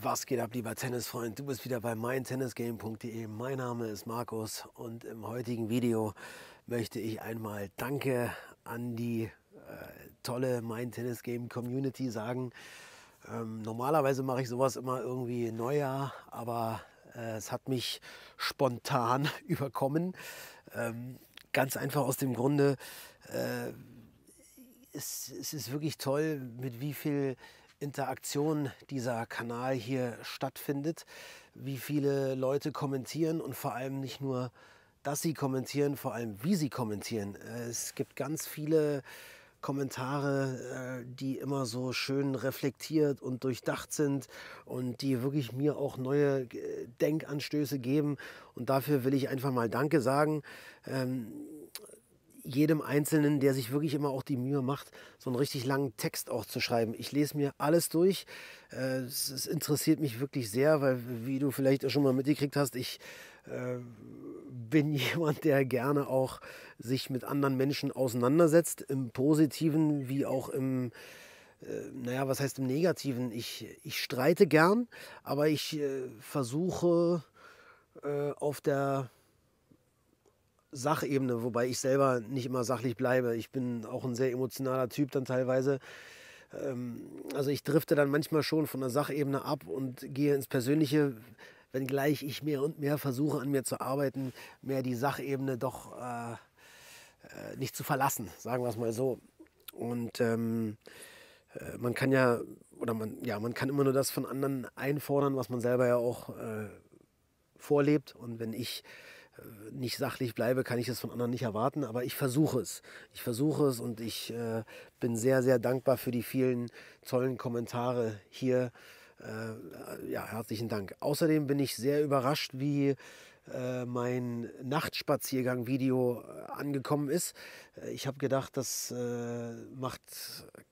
Was geht ab, lieber Tennisfreund? Du bist wieder bei meintennisgame.de. Mein Name ist Markus und im heutigen Video möchte ich einmal Danke an die äh, tolle Mein Tennis Game Community sagen. Ähm, normalerweise mache ich sowas immer irgendwie Neujahr, aber äh, es hat mich spontan überkommen. Ähm, ganz einfach aus dem Grunde, äh, es, es, ist wirklich toll, mit wie viel Interaktion dieser Kanal hier stattfindet, wie viele Leute kommentieren und vor allem nicht nur, dass sie kommentieren, vor allem wie sie kommentieren. Es gibt ganz viele Kommentare, äh, die immer so schön reflektiert und durchdacht sind und die wirklich mir auch neue äh, Denkanstöße geben. Und dafür will ich einfach mal Danke sagen. Ähm, jedem Einzelnen, der sich wirklich immer auch die Mühe macht, so einen richtig langen Text auch zu schreiben. Ich lese mir alles durch. Äh, es interessiert mich wirklich sehr, weil, wie du vielleicht auch schon mal mitgekriegt hast, ich äh, bin jemand, der gerne auch sich mit anderen Menschen auseinandersetzt, im positiven wie auch im äh, naja, was heißt im Negativen? Ich, ich streite gern, aber ich versuche auf der Sachebene, wobei ich selber nicht immer sachlich bleibe. Ich bin auch ein sehr emotionaler Typ dann teilweise. Ähm, also ich drifte dann manchmal schon von der Sachebene ab und gehe ins Persönliche, wenngleich ich mehr und mehr versuche an mir zu arbeiten, mehr die Sachebene doch äh, äh nicht zu verlassen, sagen wir es mal so. Und ähm, äh, man kann ja, oder man, ja, man kann immer nur das von anderen einfordern, was man selber ja auch äh, vorlebt. Und wenn ich nicht sachlich bleibe, kann ich es von anderen nicht erwarten, aber ich versuche es. Ich versuche es und ich äh, bin sehr, sehr dankbar für die vielen tollen Kommentare hier. Äh, ja, herzlichen Dank. Außerdem bin ich sehr überrascht, wie äh, mein Nachtspaziergang-Video äh, angekommen ist. Äh, ich habe gedacht, das äh, macht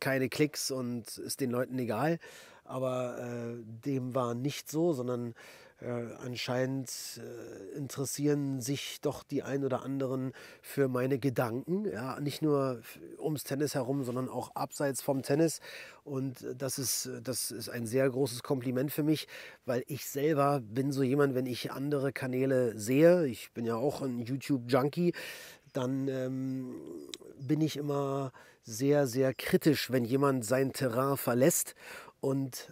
keine Klicks und ist den Leuten egal, aber dem war nicht so, sondern äh, anscheinend äh, interessieren sich doch die ein oder anderen für meine Gedanken, ja, nicht nur ums Tennis herum, sondern auch abseits vom Tennis. Und äh, das ist, äh, das ist ein sehr großes Kompliment für mich, weil ich selber bin so jemand, wenn ich andere Kanäle sehe, ich bin ja auch ein YouTube-Junkie, dann ähm, bin ich immer sehr, sehr kritisch, wenn jemand sein Terrain verlässt und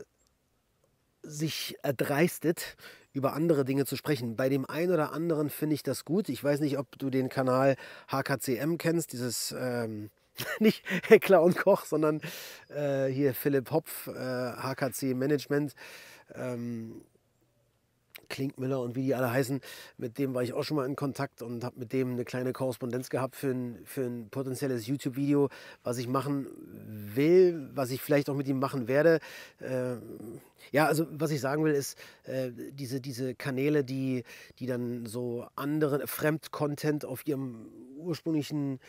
sich erdreistet, über andere Dinge zu sprechen. Bei dem einen oder anderen finde ich das gut. Ich weiß nicht, ob du den Kanal HKCM kennst, dieses ähm, nicht Heckler und Koch, sondern äh, hier Philipp Hopf, äh, HKC Management. Ähm, Klinkmüller und wie die alle heißen, mit dem war ich auch schon mal in Kontakt und habe mit dem eine kleine Korrespondenz gehabt für ein, für ein potenzielles YouTube-Video, was ich machen will, was ich vielleicht auch mit ihm machen werde. Äh, ja, also was ich sagen will, ist, äh, diese, diese Kanäle, die, die dann so anderen Fremdcontent auf ihrem ursprünglichen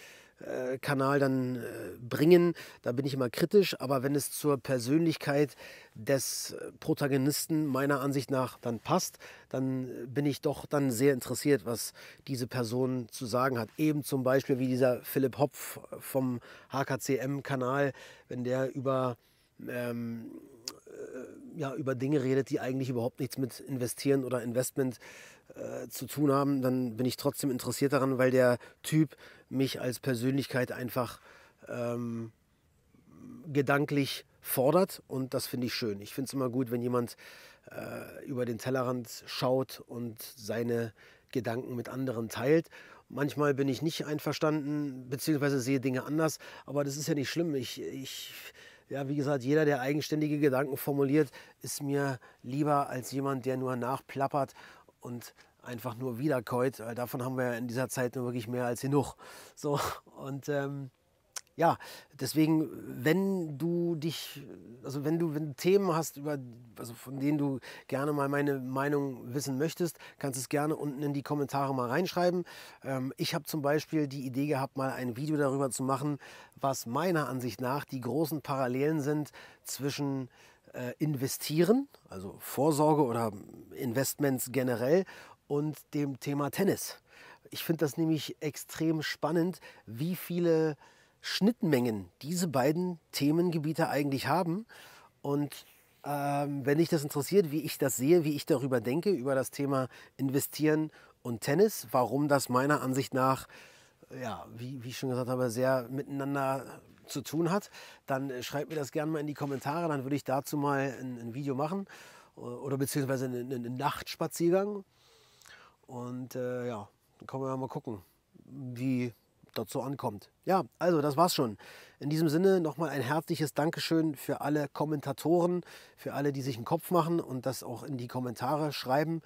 äh, Kanal dann äh, bringen. Da bin ich immer kritisch, aber wenn es zur Persönlichkeit des äh, Protagonisten meiner Ansicht nach dann passt, dann bin ich doch dann sehr interessiert, was diese Person zu sagen hat. Eben zum Beispiel wie dieser Philipp Hopf vom HKCM-Kanal, wenn der über ähm, ja, über Dinge redet, die eigentlich überhaupt nichts mit Investieren oder Investment äh, zu tun haben, dann bin ich trotzdem interessiert daran, weil der Typ mich als Persönlichkeit einfach ähm, gedanklich fordert und das finde ich schön. Ich finde es immer gut, wenn jemand äh, über den Tellerrand schaut und seine Gedanken mit anderen teilt. Manchmal bin ich nicht einverstanden, beziehungsweise sehe Dinge anders, aber das ist ja nicht schlimm. Ich, ich, ja, wie gesagt, jeder, der eigenständige Gedanken formuliert, ist mir lieber als jemand, der nur nachplappert und einfach nur wiederkäut. Davon haben wir in dieser Zeit nur wirklich mehr als genug. So und ähm, ja, deswegen, wenn du dich, also wenn du, wenn du Themen hast, über, also von denen du gerne mal meine Meinung wissen möchtest, kannst du es gerne unten in die Kommentare mal reinschreiben. Ähm, ich habe zum Beispiel die Idee gehabt, mal ein Video darüber zu machen, was meiner Ansicht nach die großen Parallelen sind zwischen äh, investieren, also Vorsorge oder Investments generell und dem Thema Tennis. Ich finde das nämlich extrem spannend, wie viele Schnittmengen diese beiden Themengebiete eigentlich haben. Und ähm, wenn dich das interessiert, wie ich das sehe, wie ich darüber denke, über das Thema Investieren und Tennis, warum das meiner Ansicht nach ja, wie, wie ich schon gesagt habe, sehr miteinander zu tun hat, dann äh, schreibt mir das gerne mal in die Kommentare, dann würde ich dazu mal ein, ein Video machen äh, oder beziehungsweise einen, einen Nachtspaziergang. Und äh, ja, dann können wir mal gucken, wie dort so ankommt. Ja, also das war's schon. In diesem Sinne nochmal ein herzliches Dankeschön für alle Kommentatoren, für alle, die sich einen Kopf machen und das auch in die Kommentare schreiben.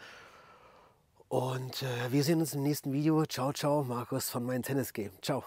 Und äh, wir sehen uns im nächsten Video. Ciao, ciao, Markus von meinem Tennis Game. Ciao.